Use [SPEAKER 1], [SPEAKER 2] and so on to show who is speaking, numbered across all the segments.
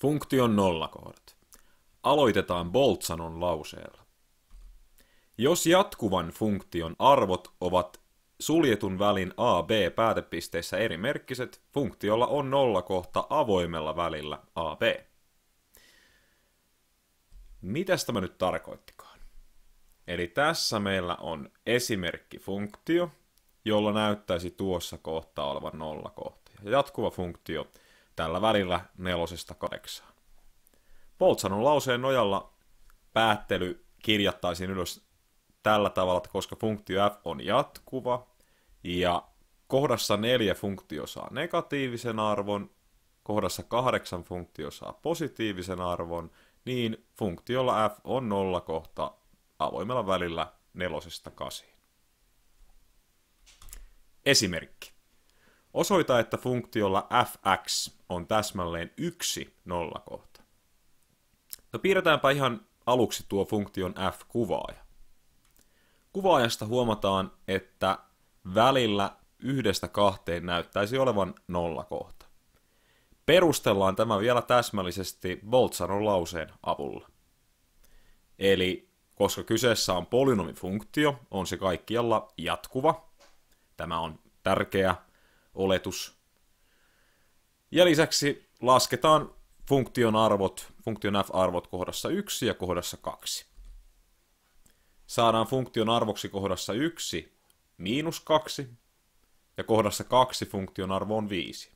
[SPEAKER 1] Funktion nollakohdat. Aloitetaan Boltsanon lauseella. Jos jatkuvan funktion arvot ovat suljetun välin A, B päätepisteissä eri merkkiset, funktiolla on nollakohta avoimella välillä A, B. Mitäs tämä nyt tarkoittikaan? Eli tässä meillä on esimerkkifunktio, jolla näyttäisi tuossa kohtaa olevan nollakohta. jatkuva funktio, tällä välillä nelosesta kahdeksaan. Bolt lauseen nojalla päättely kirjattaisiin ylös tällä tavalla, että koska funktio f on jatkuva ja kohdassa neljä funktio saa negatiivisen arvon, kohdassa kahdeksan funktio saa positiivisen arvon, niin funktiolla f on nolla kohta avoimella välillä nelosesta kasiin. Esimerkki. Osoita, että funktiolla fx on täsmälleen yksi nollakohta. No piirretäänpä ihan aluksi tuo funktion f-kuvaaja. Kuvaajasta huomataan, että välillä yhdestä kahteen näyttäisi olevan nollakohta. Perustellaan tämä vielä täsmällisesti Boltsanon lauseen avulla. Eli koska kyseessä on polynomifunktio, on se kaikkialla jatkuva. Tämä on tärkeä oletus. Ja lisäksi lasketaan funktion arvot, funktion f-arvot kohdassa 1 ja kohdassa 2. Saadaan funktion arvoksi kohdassa 1 miinus 2 ja kohdassa 2 funktion arvo on 5.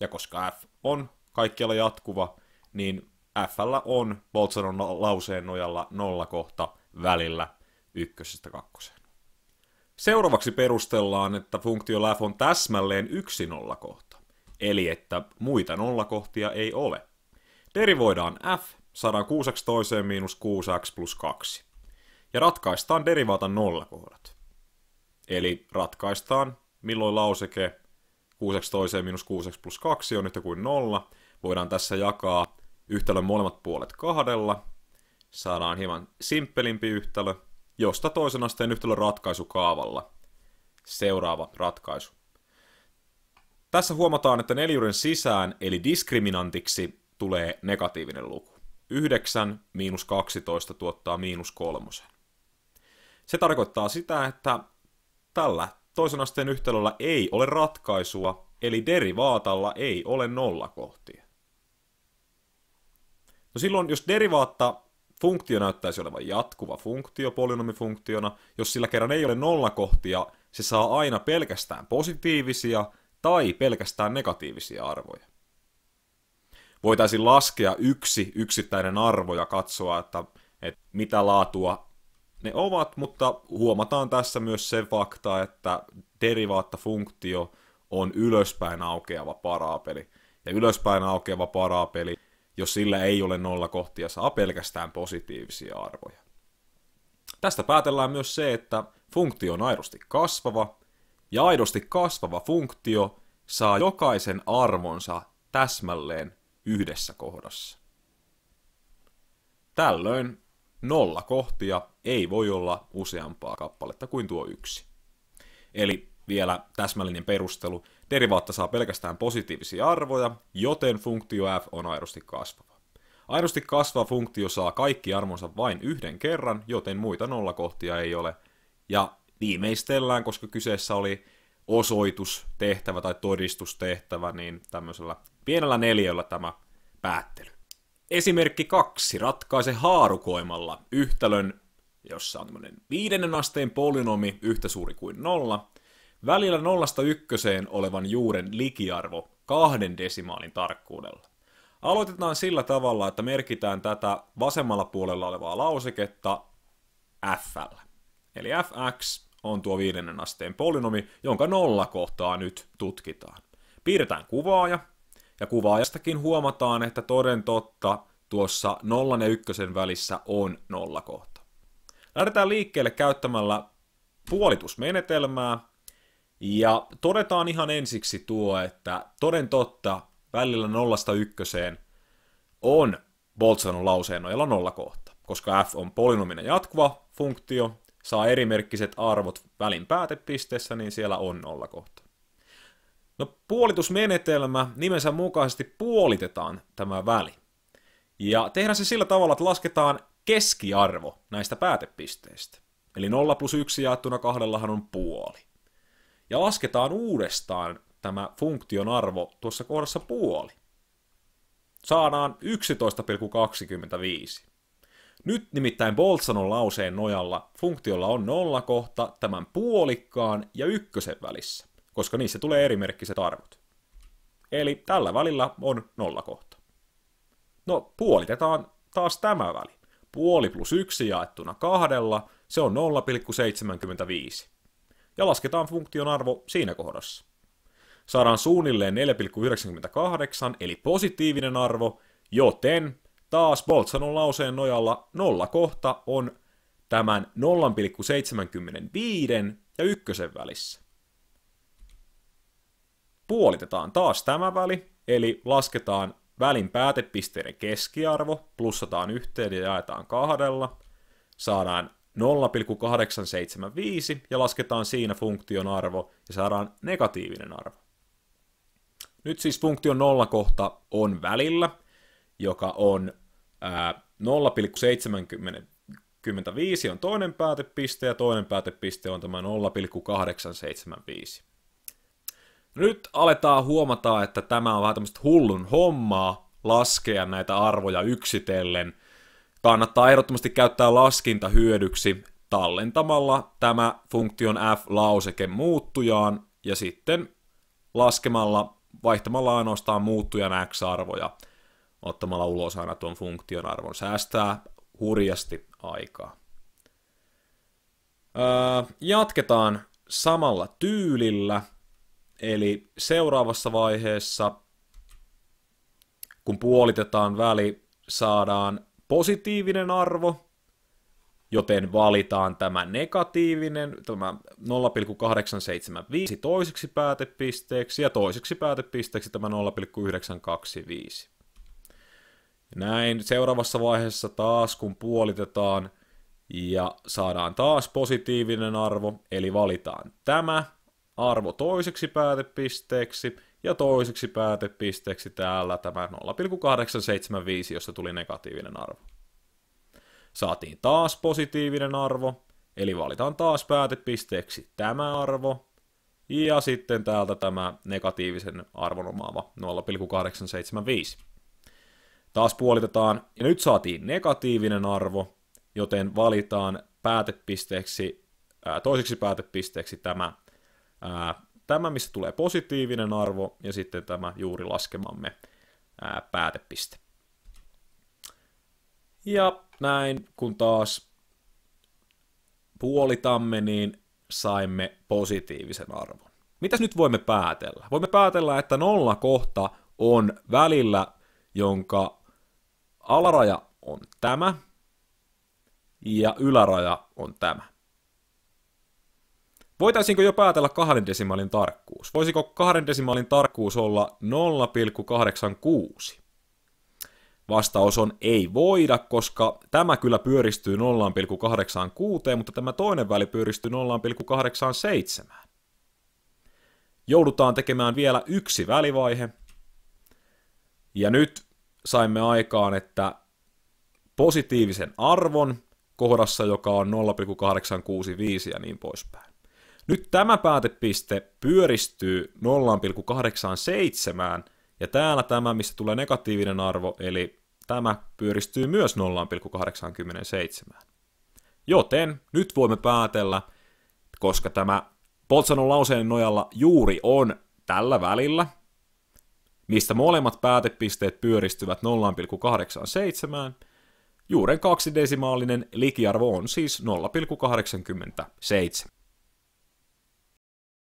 [SPEAKER 1] Ja koska f on kaikkialla jatkuva, niin f on Boltsanon lauseen nojalla nolla kohta välillä ykkösestä kakkoseen. Seuraavaksi perustellaan, että funktio laf on täsmälleen yksi nollakohta, eli että muita nollakohtia ei ole. Derivoidaan f saadaan x toiseen miinus 6x plus 2. Ja ratkaistaan derivaatan nollakohdat. Eli ratkaistaan, milloin lauseke 6x toiseen miinus 6x plus 2 on yhtä kuin nolla. Voidaan tässä jakaa yhtälön molemmat puolet kahdella. Saadaan hieman simppelimpi yhtälö josta toisen asteen yhtälön ratkaisukaavalla. Seuraava ratkaisu. Tässä huomataan, että neljuuden sisään, eli diskriminantiksi, tulee negatiivinen luku. 9 miinus 12 tuottaa miinus kolmosen. Se tarkoittaa sitä, että tällä toisen asteen yhtälöllä ei ole ratkaisua, eli derivaatalla ei ole nollakohtia. No silloin, jos derivaatta funktio näyttäisi olevan jatkuva funktio polynomifunktiona, jos sillä kerran ei ole nollakohtia, se saa aina pelkästään positiivisia tai pelkästään negatiivisia arvoja. Voitaisiin laskea yksi yksittäinen arvo ja katsoa, että, että mitä laatua ne ovat, mutta huomataan tässä myös se fakta, että derivaattafunktio on ylöspäin aukeava parapeli. Ja ylöspäin aukeava parapeli jos sillä ei ole nollakohtia, saa pelkästään positiivisia arvoja. Tästä päätellään myös se, että funktio on aidosti kasvava, ja aidosti kasvava funktio saa jokaisen arvonsa täsmälleen yhdessä kohdassa. Tällöin nolla kohtia ei voi olla useampaa kappaletta kuin tuo yksi. Eli vielä täsmällinen perustelu. Derivaatta saa pelkästään positiivisia arvoja, joten funktio f on aidosti kasvava. Aidosti kasvava funktio saa kaikki arvonsa vain yhden kerran, joten muita nollakohtia ei ole. Ja viimeistellään, koska kyseessä oli osoitustehtävä tai todistustehtävä, niin tämmöisellä pienellä neljällä tämä päättely. Esimerkki kaksi. Ratkaise haarukoimalla yhtälön, jossa on viidennen asteen polynomi yhtä suuri kuin nolla – välillä nollasta ykköseen olevan juuren likiarvo kahden desimaalin tarkkuudella. Aloitetaan sillä tavalla, että merkitään tätä vasemmalla puolella olevaa lauseketta f Eli fx on tuo viidennen asteen polynomi, jonka nollakohtaa nyt tutkitaan. Piirretään kuvaaja, ja kuvaajastakin huomataan, että toden totta tuossa nollan ja ykkösen välissä on nollakohta. Lähdetään liikkeelle käyttämällä puolitusmenetelmää, ja todetaan ihan ensiksi tuo, että toden totta välillä nollasta ykköseen on Boltsanon lauseen nojalla kohta, koska f on polynominen jatkuva funktio, saa erimerkkiset arvot välin päätepisteessä, niin siellä on kohta. No puolitusmenetelmä nimensä mukaisesti puolitetaan tämä väli. Ja tehdään se sillä tavalla, että lasketaan keskiarvo näistä päätepisteistä. Eli 0 plus 1 jaettuna kahdellahan on puoli ja lasketaan uudestaan tämä funktion arvo tuossa kohdassa puoli. Saadaan 11,25. Nyt nimittäin Boltsanon lauseen nojalla funktiolla on nolla kohta tämän puolikkaan ja ykkösen välissä, koska niissä tulee erimerkkiset arvot. Eli tällä välillä on nolla kohta. No, puolitetaan taas tämä väli. Puoli plus yksi jaettuna kahdella, se on 0,75 ja lasketaan funktion arvo siinä kohdassa. Saadaan suunnilleen 4,98 eli positiivinen arvo, joten taas Boltsanon lauseen nojalla nolla kohta on tämän 0,75 ja ykkösen välissä. Puolitetaan taas tämä väli, eli lasketaan välin päätepisteiden keskiarvo, plussataan yhteen ja jaetaan kahdella, saadaan 0,875 ja lasketaan siinä funktion arvo ja saadaan negatiivinen arvo. Nyt siis funktion nollakohta on välillä, joka on 0,75 on toinen päätepiste ja toinen päätepiste on tämä 0,875. Nyt aletaan huomata, että tämä on vähän tämmöistä hullun hommaa laskea näitä arvoja yksitellen – kannattaa ehdottomasti käyttää laskinta hyödyksi tallentamalla tämä funktion f-lauseke muuttujaan ja sitten laskemalla, vaihtamalla ainoastaan muuttujan x-arvoja, ottamalla ulos aina tuon funktion arvon. Säästää hurjasti aikaa. Öö, jatketaan samalla tyylillä, eli seuraavassa vaiheessa, kun puolitetaan väli, saadaan positiivinen arvo, joten valitaan tämä negatiivinen, tämä 0,875 toiseksi päätepisteeksi ja toiseksi päätepisteeksi tämä 0,925. Näin seuraavassa vaiheessa taas kun puolitetaan ja saadaan taas positiivinen arvo, eli valitaan tämä arvo toiseksi päätepisteeksi ja toiseksi päätepisteeksi täällä tämä 0,875, jossa tuli negatiivinen arvo. Saatiin taas positiivinen arvo, eli valitaan taas päätepisteeksi tämä arvo, ja sitten täältä tämä negatiivisen arvon omaava 0,875. Taas puolitetaan, ja nyt saatiin negatiivinen arvo, joten valitaan päätepisteeksi, ää, toiseksi päätepisteeksi tämä ää, tämä, missä tulee positiivinen arvo, ja sitten tämä juuri laskemamme ää, päätepiste. Ja näin, kun taas puolitamme, niin saimme positiivisen arvon. Mitäs nyt voimme päätellä? Voimme päätellä, että nolla kohta on välillä, jonka alaraja on tämä ja yläraja on tämä. Voitaisiinko jo päätellä kahden desimaalin tarkkuus? Voisiko kahden desimaalin tarkkuus olla 0,86? Vastaus on ei voida, koska tämä kyllä pyöristyy 0,86, mutta tämä toinen väli pyöristyy 0,87. Joudutaan tekemään vielä yksi välivaihe. Ja nyt saimme aikaan, että positiivisen arvon kohdassa, joka on 0,865 ja niin poispäin. Nyt tämä päätepiste pyöristyy 0,87, ja täällä tämä, missä tulee negatiivinen arvo, eli tämä pyöristyy myös 0,87. Joten nyt voimme päätellä, koska tämä Poltsanon lauseen nojalla juuri on tällä välillä, mistä molemmat päätepisteet pyöristyvät 0,87, juuren kaksidesimaalinen likiarvo on siis 0,87.